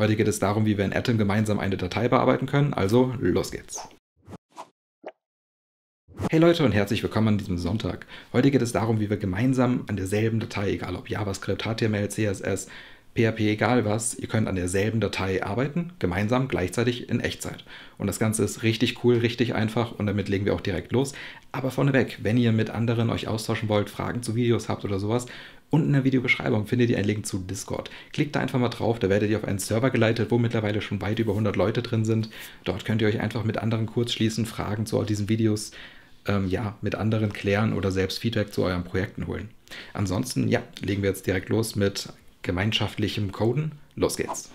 Heute geht es darum, wie wir in Atom gemeinsam eine Datei bearbeiten können, also los geht's. Hey Leute und herzlich willkommen an diesem Sonntag. Heute geht es darum, wie wir gemeinsam an derselben Datei, egal ob JavaScript, HTML, CSS, PHP, egal was, ihr könnt an derselben Datei arbeiten, gemeinsam, gleichzeitig in Echtzeit. Und das Ganze ist richtig cool, richtig einfach und damit legen wir auch direkt los. Aber vorneweg, wenn ihr mit anderen euch austauschen wollt, Fragen zu Videos habt oder sowas, Unten in der Videobeschreibung findet ihr einen Link zu Discord. Klickt da einfach mal drauf, da werdet ihr auf einen Server geleitet, wo mittlerweile schon weit über 100 Leute drin sind. Dort könnt ihr euch einfach mit anderen kurz schließen, Fragen zu all diesen Videos ähm, ja, mit anderen klären oder selbst Feedback zu euren Projekten holen. Ansonsten, ja, legen wir jetzt direkt los mit gemeinschaftlichem Coden. Los geht's!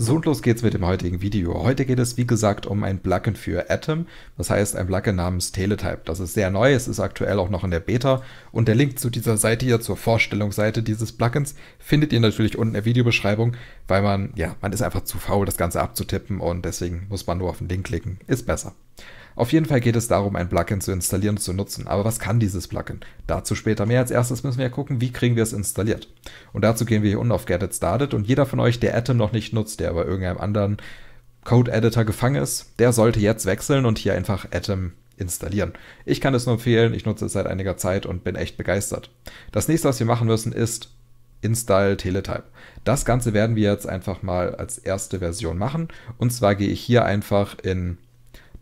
So und los geht's mit dem heutigen Video. Heute geht es wie gesagt um ein Plugin für Atom, das heißt ein Plugin namens Teletype. Das ist sehr neu, es ist aktuell auch noch in der Beta und der Link zu dieser Seite hier, zur Vorstellungsseite dieses Plugins, findet ihr natürlich unten in der Videobeschreibung, weil man, ja, man ist einfach zu faul, das Ganze abzutippen und deswegen muss man nur auf den Link klicken, ist besser. Auf jeden Fall geht es darum, ein Plugin zu installieren und zu nutzen. Aber was kann dieses Plugin? Dazu später mehr. Als erstes müssen wir gucken, wie kriegen wir es installiert. Und dazu gehen wir hier unten auf Get It Started. Und jeder von euch, der Atom noch nicht nutzt, der bei irgendeinem anderen Code-Editor gefangen ist, der sollte jetzt wechseln und hier einfach Atom installieren. Ich kann es nur empfehlen, ich nutze es seit einiger Zeit und bin echt begeistert. Das nächste, was wir machen müssen, ist Install Teletype. Das Ganze werden wir jetzt einfach mal als erste Version machen. Und zwar gehe ich hier einfach in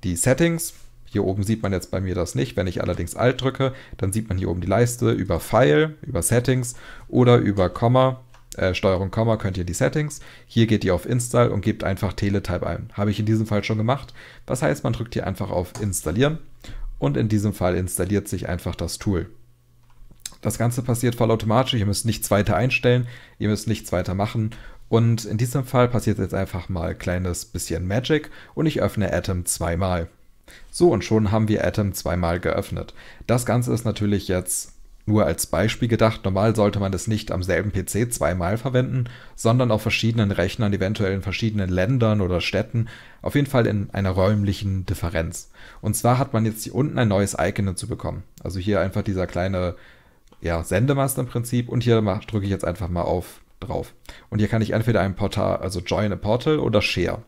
die Settings. Hier oben sieht man jetzt bei mir das nicht. Wenn ich allerdings Alt drücke, dann sieht man hier oben die Leiste über File, über Settings oder über Komma, äh, Steuerung Komma könnt ihr die Settings. Hier geht ihr auf Install und gebt einfach Teletype ein. Habe ich in diesem Fall schon gemacht. Das heißt, man drückt hier einfach auf Installieren und in diesem Fall installiert sich einfach das Tool. Das Ganze passiert vollautomatisch. Ihr müsst nichts weiter einstellen, ihr müsst nichts weiter machen und in diesem Fall passiert jetzt einfach mal ein kleines bisschen Magic und ich öffne Atom zweimal. So und schon haben wir Atom zweimal geöffnet. Das Ganze ist natürlich jetzt nur als Beispiel gedacht. Normal sollte man das nicht am selben PC zweimal verwenden, sondern auf verschiedenen Rechnern, eventuell in verschiedenen Ländern oder Städten, auf jeden Fall in einer räumlichen Differenz. Und zwar hat man jetzt hier unten ein neues Icon dazu bekommen. Also hier einfach dieser kleine ja, Sendemast im Prinzip und hier drücke ich jetzt einfach mal auf drauf. Und hier kann ich entweder ein Portal, also Join a Portal oder Share.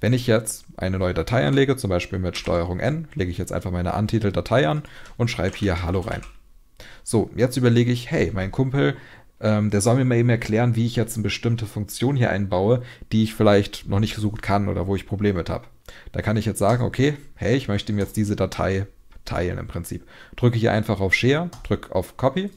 Wenn ich jetzt eine neue Datei anlege, zum Beispiel mit Steuerung N, lege ich jetzt einfach meine Antitel-Datei an und schreibe hier Hallo rein. So, jetzt überlege ich, hey, mein Kumpel, ähm, der soll mir mal eben erklären, wie ich jetzt eine bestimmte Funktion hier einbaue, die ich vielleicht noch nicht so kann oder wo ich Probleme mit habe. Da kann ich jetzt sagen, okay, hey, ich möchte ihm jetzt diese Datei teilen im Prinzip. Drücke hier einfach auf Share, drücke auf Copy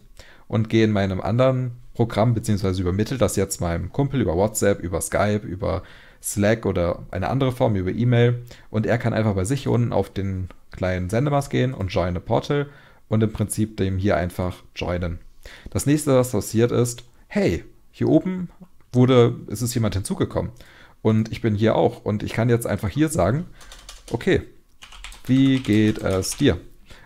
und gehe in meinem anderen Programm, beziehungsweise übermittle das jetzt meinem Kumpel über WhatsApp, über Skype, über Slack oder eine andere Form, über E-Mail. Und er kann einfach bei sich unten auf den kleinen Sendemast gehen und join a portal und im Prinzip dem hier einfach joinen. Das nächste, was passiert ist, hey, hier oben wurde, ist es jemand hinzugekommen. Und ich bin hier auch. Und ich kann jetzt einfach hier sagen, okay, wie geht es dir?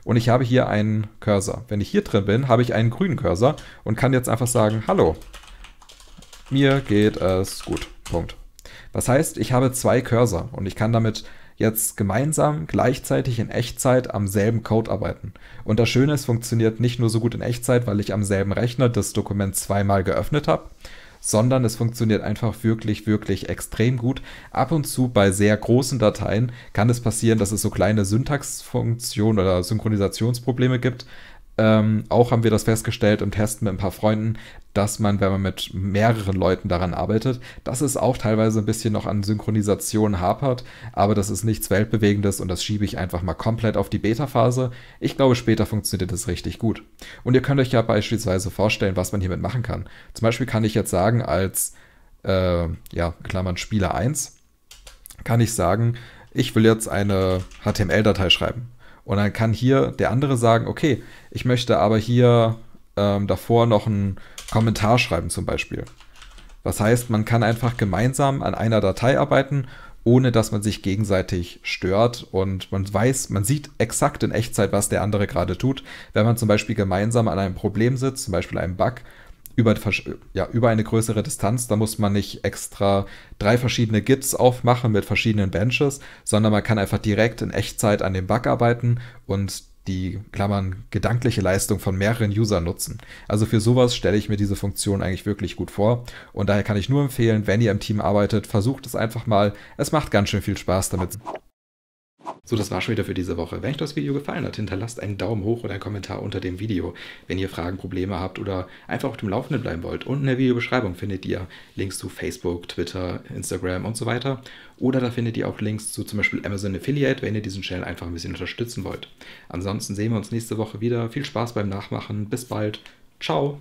und ich habe hier einen Cursor. Wenn ich hier drin bin, habe ich einen grünen Cursor und kann jetzt einfach sagen, hallo, mir geht es gut. Punkt. Das heißt, ich habe zwei Cursor und ich kann damit jetzt gemeinsam gleichzeitig in Echtzeit am selben Code arbeiten. Und das Schöne ist, funktioniert nicht nur so gut in Echtzeit, weil ich am selben Rechner das Dokument zweimal geöffnet habe, sondern es funktioniert einfach wirklich, wirklich extrem gut. Ab und zu bei sehr großen Dateien kann es passieren, dass es so kleine Syntaxfunktionen oder Synchronisationsprobleme gibt, ähm, auch haben wir das festgestellt im Testen mit ein paar Freunden, dass man, wenn man mit mehreren Leuten daran arbeitet, dass es auch teilweise ein bisschen noch an Synchronisation hapert, aber das ist nichts Weltbewegendes und das schiebe ich einfach mal komplett auf die Beta-Phase. Ich glaube, später funktioniert das richtig gut. Und ihr könnt euch ja beispielsweise vorstellen, was man hiermit machen kann. Zum Beispiel kann ich jetzt sagen, als äh, ja, Klammern Spieler 1, kann ich sagen, ich will jetzt eine HTML-Datei schreiben. Und dann kann hier der andere sagen, okay, ich möchte aber hier ähm, davor noch einen Kommentar schreiben zum Beispiel. Was heißt, man kann einfach gemeinsam an einer Datei arbeiten, ohne dass man sich gegenseitig stört und man weiß, man sieht exakt in Echtzeit, was der andere gerade tut. Wenn man zum Beispiel gemeinsam an einem Problem sitzt, zum Beispiel einem Bug, über, ja, über eine größere Distanz. Da muss man nicht extra drei verschiedene Gits aufmachen mit verschiedenen Benches, sondern man kann einfach direkt in Echtzeit an dem Bug arbeiten und die Klammern gedankliche Leistung von mehreren Usern nutzen. Also für sowas stelle ich mir diese Funktion eigentlich wirklich gut vor. Und daher kann ich nur empfehlen, wenn ihr im Team arbeitet, versucht es einfach mal. Es macht ganz schön viel Spaß damit. So, das war schon wieder für diese Woche. Wenn euch das Video gefallen hat, hinterlasst einen Daumen hoch oder einen Kommentar unter dem Video, wenn ihr Fragen, Probleme habt oder einfach auf dem Laufenden bleiben wollt. Unten in der Videobeschreibung findet ihr Links zu Facebook, Twitter, Instagram und so weiter. Oder da findet ihr auch Links zu zum Beispiel Amazon Affiliate, wenn ihr diesen Channel einfach ein bisschen unterstützen wollt. Ansonsten sehen wir uns nächste Woche wieder. Viel Spaß beim Nachmachen. Bis bald. Ciao.